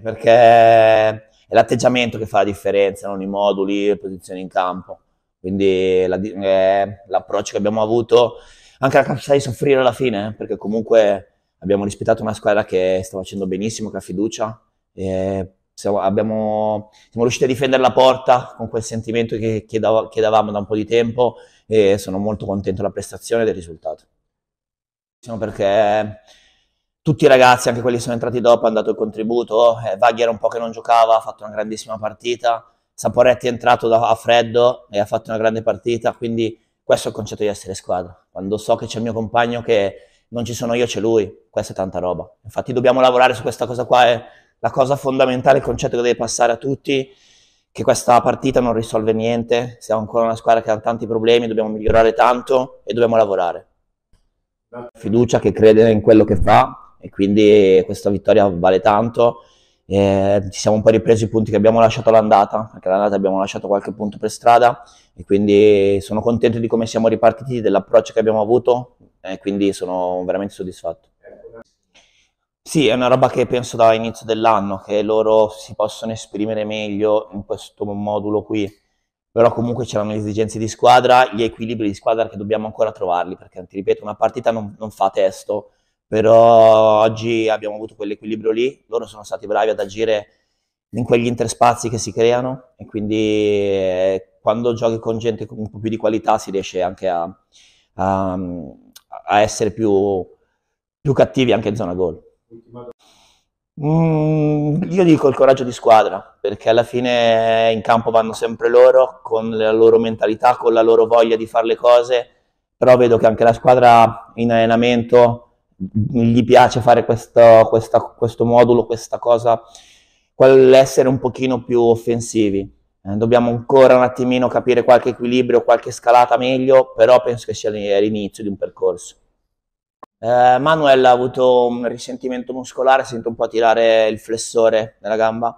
perché è l'atteggiamento che fa la differenza, non i moduli, le posizioni in campo. Quindi la, eh, l'approccio che abbiamo avuto, anche la capacità di soffrire alla fine, eh, perché comunque abbiamo rispettato una squadra che sta facendo benissimo, che ha fiducia. Siamo, abbiamo, siamo, riusciti a difendere la porta con quel sentimento che chiedevamo da un po' di tempo e sono molto contento della prestazione e del risultato. Diciamo perché tutti i ragazzi, anche quelli che sono entrati dopo, hanno dato il contributo. Eh, Vaghi era un po' che non giocava, ha fatto una grandissima partita. Saporetti è entrato da, a freddo e ha fatto una grande partita. Quindi questo è il concetto di essere squadra. Quando so che c'è il mio compagno che non ci sono io, c'è lui. Questa è tanta roba. Infatti dobbiamo lavorare su questa cosa qua. È la cosa fondamentale, il concetto che deve passare a tutti, che questa partita non risolve niente. Siamo ancora una squadra che ha tanti problemi, dobbiamo migliorare tanto e dobbiamo lavorare. Fiducia che crede in quello che fa e quindi questa vittoria vale tanto. Eh, ci siamo un po' ripresi i punti che abbiamo lasciato all'andata, anche all'andata abbiamo lasciato qualche punto per strada e quindi sono contento di come siamo ripartiti, dell'approccio che abbiamo avuto e quindi sono veramente soddisfatto. Sì, è una roba che penso da inizio dell'anno, che loro si possono esprimere meglio in questo modulo qui, però comunque c'erano le esigenze di squadra, gli equilibri di squadra che dobbiamo ancora trovarli, perché ti ripeto, una partita non, non fa testo, però oggi abbiamo avuto quell'equilibrio lì, loro sono stati bravi ad agire in quegli interspazi che si creano e quindi eh, quando giochi con gente con un po' più di qualità si riesce anche a, a, a essere più, più, cattivi anche in zona gol. Mm, io dico il coraggio di squadra, perché alla fine in campo vanno sempre loro, con la loro mentalità, con la loro voglia di fare le cose, però vedo che anche la squadra in allenamento gli piace fare questo, questa, questo modulo, questa cosa, quell'essere un pochino più offensivi. Eh, dobbiamo ancora un attimino capire qualche equilibrio, qualche scalata meglio, però penso che sia l'inizio di un percorso. Eh, Manuel ha avuto un risentimento muscolare, sento un po' tirare il flessore della gamba.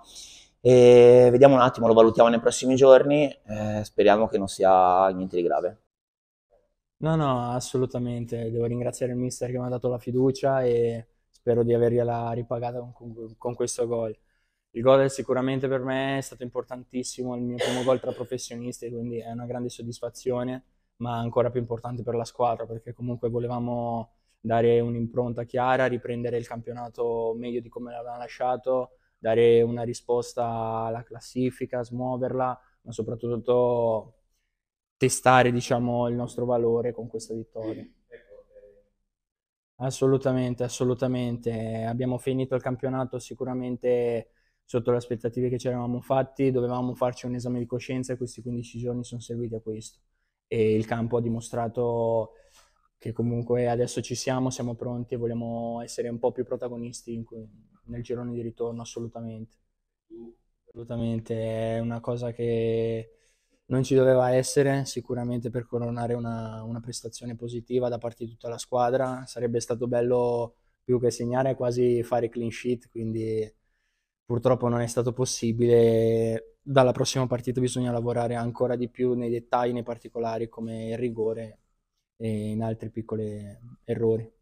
E vediamo un attimo, lo valutiamo nei prossimi giorni, eh, speriamo che non sia niente di grave. No, no, assolutamente. Devo ringraziare il mister che mi ha dato la fiducia e spero di avergliela ripagata con, con questo gol. Il gol è sicuramente per me è stato importantissimo, il mio primo gol tra professionisti, quindi è una grande soddisfazione, ma ancora più importante per la squadra perché comunque volevamo dare un'impronta chiara, riprendere il campionato meglio di come l'avevamo lasciato, dare una risposta alla classifica, smuoverla, ma soprattutto testare diciamo, il nostro valore con questa vittoria. Assolutamente, assolutamente. Abbiamo finito il campionato sicuramente sotto le aspettative che ci eravamo fatti, dovevamo farci un esame di coscienza e questi 15 giorni sono serviti a questo. E il campo ha dimostrato che comunque adesso ci siamo, siamo pronti e vogliamo essere un po' più protagonisti que- nel girone di ritorno, assolutamente. Assolutamente, è una cosa che non ci doveva essere sicuramente per coronare una, una, prestazione positiva da parte di tutta la squadra. Sarebbe stato bello più che segnare, quasi fare clean sheet, quindi purtroppo non è stato possibile. Dalla prossima partita bisogna lavorare ancora di più nei dettagli, nei particolari come il rigore e in altri piccoli errori.